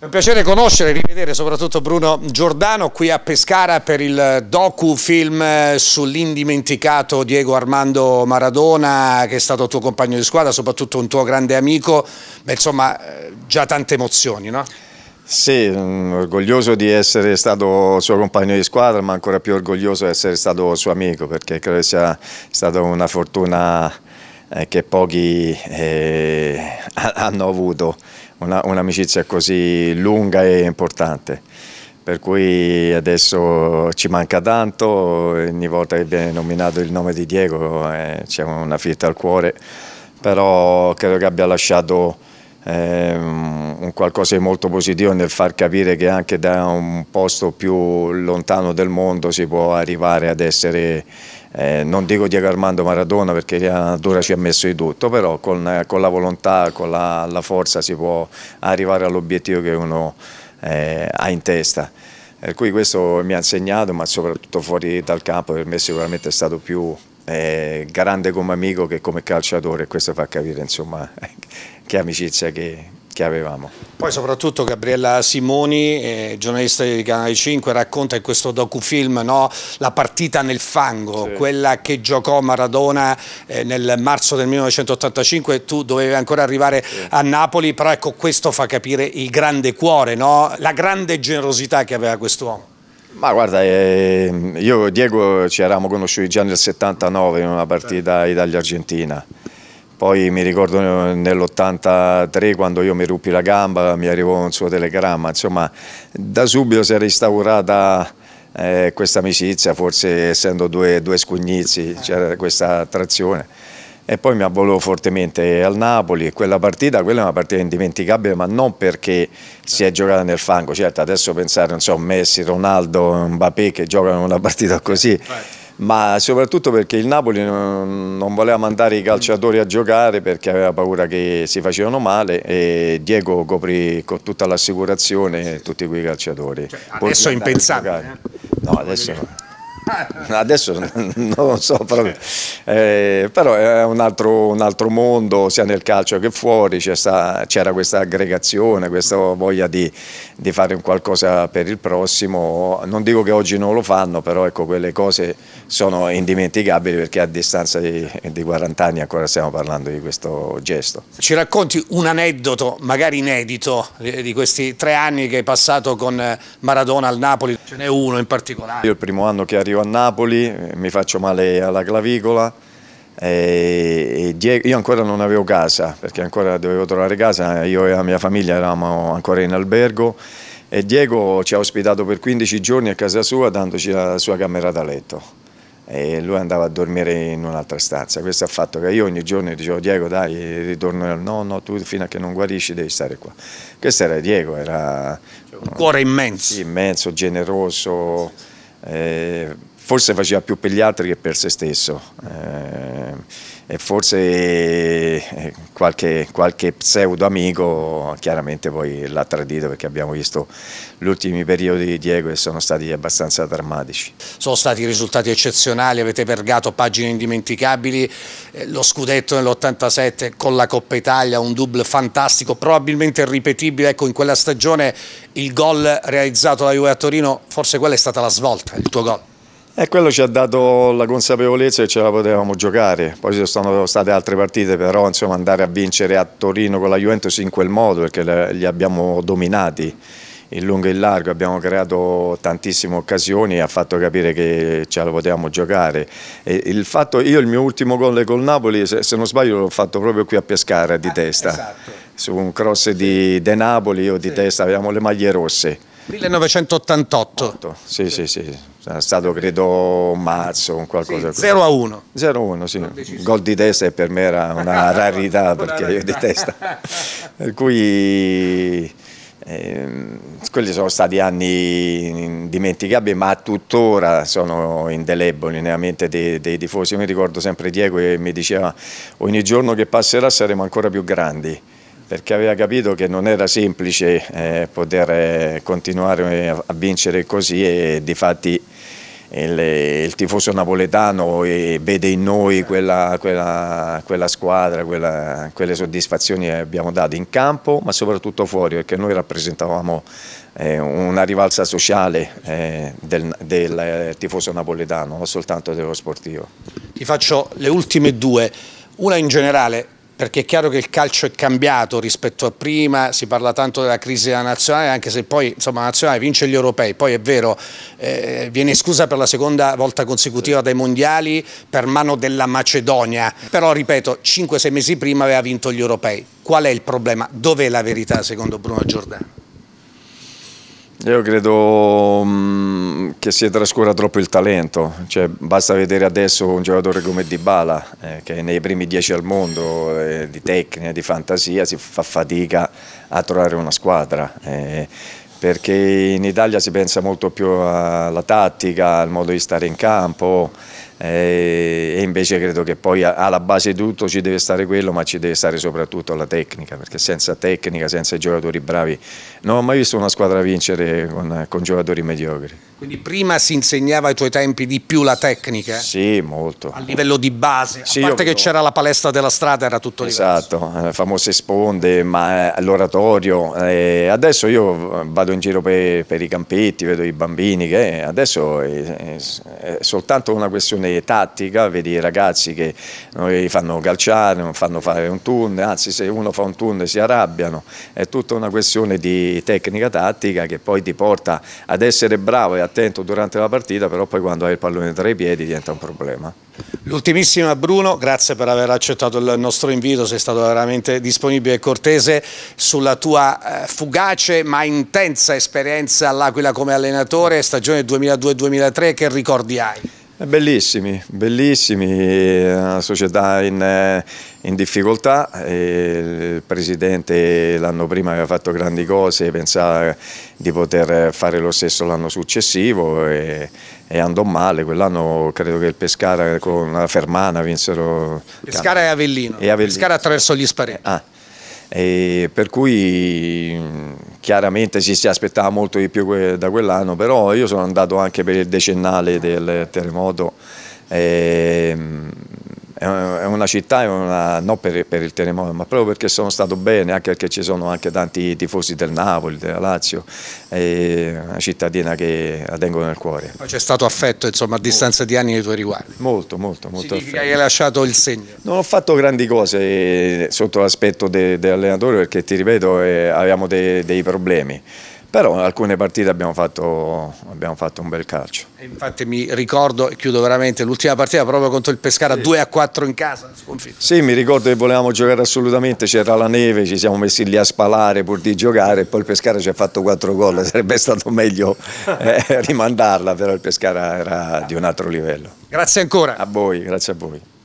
È un piacere conoscere e rivedere soprattutto Bruno Giordano qui a Pescara per il docu-film eh, sull'indimenticato Diego Armando Maradona che è stato tuo compagno di squadra, soprattutto un tuo grande amico, ma insomma eh, già tante emozioni, no? Sì, mm, orgoglioso di essere stato suo compagno di squadra, ma ancora più orgoglioso di essere stato suo amico perché credo sia stata una fortuna eh, che pochi eh, hanno avuto un'amicizia un così lunga e importante. Per cui adesso ci manca tanto, ogni volta che viene nominato il nome di Diego eh, c'è una fitta al cuore, però credo che abbia lasciato eh, un qualcosa di molto positivo nel far capire che anche da un posto più lontano del mondo si può arrivare ad essere eh, non dico Diego Armando Maradona perché la natura ci ha messo di tutto, però con, eh, con la volontà, con la, la, forza si può arrivare all'obiettivo che uno eh, ha in testa. Per eh, cui questo mi ha insegnato, ma soprattutto fuori dal campo, per me sicuramente è stato più eh, grande come amico che come calciatore, questo fa capire insomma, che amicizia che, che avevamo. Poi soprattutto Gabriella Simoni, eh, giornalista di Canale 5, racconta in questo docufilm no, la partita nel fango, sì. quella che giocò Maradona eh, nel marzo del 1985, tu dovevi ancora arrivare sì. a Napoli, però ecco questo fa capire il grande cuore, no? la grande generosità che aveva quest'uomo. Ma guarda, eh, io e Diego ci eravamo conosciuti già nel 79 in una partita Italia-Argentina. Poi mi ricordo eh, nell'83 quando io mi ruppi la gamba mi arrivò un suo telegramma, insomma da subito si era instaurata eh, questa amicizia, forse essendo due, due scugnizi c'era questa attrazione e poi mi avvolò fortemente al Napoli. Quella partita, quella è una partita indimenticabile, ma non perché si è giocata nel fango. Certo, adesso pensare, non so, Messi, Ronaldo, Mbappé che giocano una partita così. Certo ma soprattutto perché il Napoli non, voleva mandare i calciatori a giocare perché aveva paura che si facevano male e Diego coprì con tutta l'assicurazione tutti quei calciatori. Cioè, adesso è impensabile. Eh? No, adesso no. adesso non lo so, però, eh, però è un altro, un altro, mondo, sia nel calcio che fuori, c'era questa aggregazione, questa voglia di, di, fare un qualcosa per il prossimo, non dico che oggi non lo fanno, però ecco, quelle cose sono indimenticabili perché a distanza di, di 40 anni ancora stiamo parlando di questo gesto. Ci racconti un aneddoto, magari inedito, di questi tre anni che hai passato con Maradona al Napoli? Ce n'è uno in particolare. Io il primo anno che arrivo a Napoli, eh, mi faccio male alla clavicola, e Diego, io ancora non avevo casa perché ancora dovevo trovare casa, io e la mia famiglia eravamo ancora in albergo e Diego ci ha ospitato per 15 giorni a casa sua dandoci la sua camera da letto e lui andava a dormire in un'altra stanza. Questo ha fatto che io ogni giorno dicevo Diego dai ritorno, no no tu fino a che non guarisci devi stare qua. Questo era Diego, era cioè, un cuore immenso, immenso generoso. Eh, forse faceva più per gli altri che per se stesso eh, e forse eh, qualche, qualche, pseudo amico chiaramente poi l'ha tradito perché abbiamo visto gli ultimi periodi di Diego e sono stati abbastanza drammatici. Sono stati risultati eccezionali, avete vergato pagine indimenticabili, eh, lo scudetto nell'87 con la Coppa Italia, un double fantastico, probabilmente ripetibile, ecco in quella stagione il gol realizzato da Juve a Torino, forse quella è stata la svolta, il tuo gol. E quello ci ha dato la consapevolezza che ce la potevamo giocare. Poi ci sono state altre partite, però insomma, andare a vincere a Torino con la Juventus in quel modo, perché li abbiamo dominati in lungo e in largo, abbiamo creato tantissime occasioni ha fatto capire che ce la potevamo giocare. E il fatto, io il mio ultimo gol col Napoli, se non sbaglio, l'ho fatto proprio qui a Pescara di ah, testa, esatto. su un cross di De Napoli, io di sì. testa, avevamo le maglie rosse. 1988. 8, sì, sì, sì. sì. Sarà stato credo marzo o qualcosa sì, 0 a 1. 0 a 1, sì. Gol di testa per me era una rarità perché io testa per cui eh, quelli sono stati anni indimenticabili, ma tuttora sono indeleboli nella mente dei, dei tifosi. Io mi ricordo sempre Diego che mi diceva ogni giorno che passerà saremo ancora più grandi perché aveva capito che non era semplice eh, poter eh, continuare a vincere così e di fatti il, il, tifoso napoletano vede in noi quella, quella, quella squadra, quella, quelle soddisfazioni che abbiamo dato in campo ma soprattutto fuori perché noi rappresentavamo eh, una rivalsa sociale eh, del, del tifoso napoletano, non soltanto dello sportivo. Ti faccio le ultime due, una in generale, perché è chiaro che il calcio è cambiato rispetto a prima, si parla tanto della crisi della nazionale, anche se poi insomma, la nazionale vince gli europei, poi è vero, eh, viene scusa per la seconda volta consecutiva dai mondiali per mano della Macedonia, però ripeto, 5-6 mesi prima aveva vinto gli europei. Qual è il problema? Dov'è la verità secondo Bruno Giordano? Io credo mm, che si trascura troppo il talento, cioè, basta vedere adesso un giocatore come Dybala eh, che nei primi dieci al mondo eh, di tecnica, di fantasia si fa fatica a trovare una squadra eh, perché in Italia si pensa molto più alla tattica, al modo di stare in campo eh, e invece credo che poi alla base di tutto ci deve stare quello ma ci deve stare soprattutto la tecnica perché senza tecnica, senza i giocatori bravi non ho mai visto una squadra vincere con, con giocatori mediocri quindi prima si insegnava ai tuoi tempi di più la tecnica? Sì, molto. A livello di base, sì, a parte che c'era la palestra della strada era tutto esatto, diverso. Esatto, eh, famose sponde, eh, l'oratorio. adesso io vado in giro per, per, i campetti, vedo i bambini che adesso è, è, è soltanto una questione fare tattica, vedi i ragazzi che non fanno calciare, non fanno fare un tunnel, anzi se uno fa un tunnel si arrabbiano, è tutta una questione di tecnica tattica che poi ti porta ad essere bravo e attento durante la partita, però poi quando hai il pallone tra i piedi diventa un problema. L'ultimissima Bruno, grazie per aver accettato il nostro invito, sei stato veramente disponibile e cortese sulla tua eh, fugace ma intensa esperienza all'Aquila come allenatore, stagione 2002-2003, che ricordi hai? Eh, bellissimi, bellissimi, una eh, società in, eh, in difficoltà, il presidente l'anno prima aveva fatto grandi cose, pensava di poter fare lo stesso l'anno successivo e, e andò male, quell'anno credo che il Pescara con la Fermana vinsero... Pescara e Avellino, e Avellino. Pescara attraverso gli sparetti. Ah. per cui chiaramente ci si aspettava molto di più da quell'anno, però io sono andato anche per il decennale del terremoto. E, ehm, è una città è una, non per, per, il terremoto, ma proprio perché sono stato bene, anche perché ci sono anche tanti tifosi del Napoli, della Lazio, è una cittadina che la tengo nel cuore. Poi c'è stato affetto, insomma, a distanza molto. di anni nei tuoi riguardi. Molto, molto, molto. Significa affetto. che hai lasciato il segno. Non ho fatto grandi cose eh, sotto l'aspetto dell'allenatore de perché, ti ripeto, eh, avevamo de, dei problemi però in alcune partite abbiamo fatto, abbiamo fatto un bel calcio. E infatti mi ricordo, e chiudo veramente, l'ultima partita proprio contro il Pescara sì. 2 a 4 in casa. Sconfitto. Sì, mi ricordo che volevamo giocare assolutamente, c'era la neve, ci siamo messi lì a spalare pur di giocare, poi il Pescara ci ha fatto 4 gol, sarebbe stato meglio eh, rimandarla, però il Pescara era di un altro livello. Grazie ancora. A voi, grazie a voi.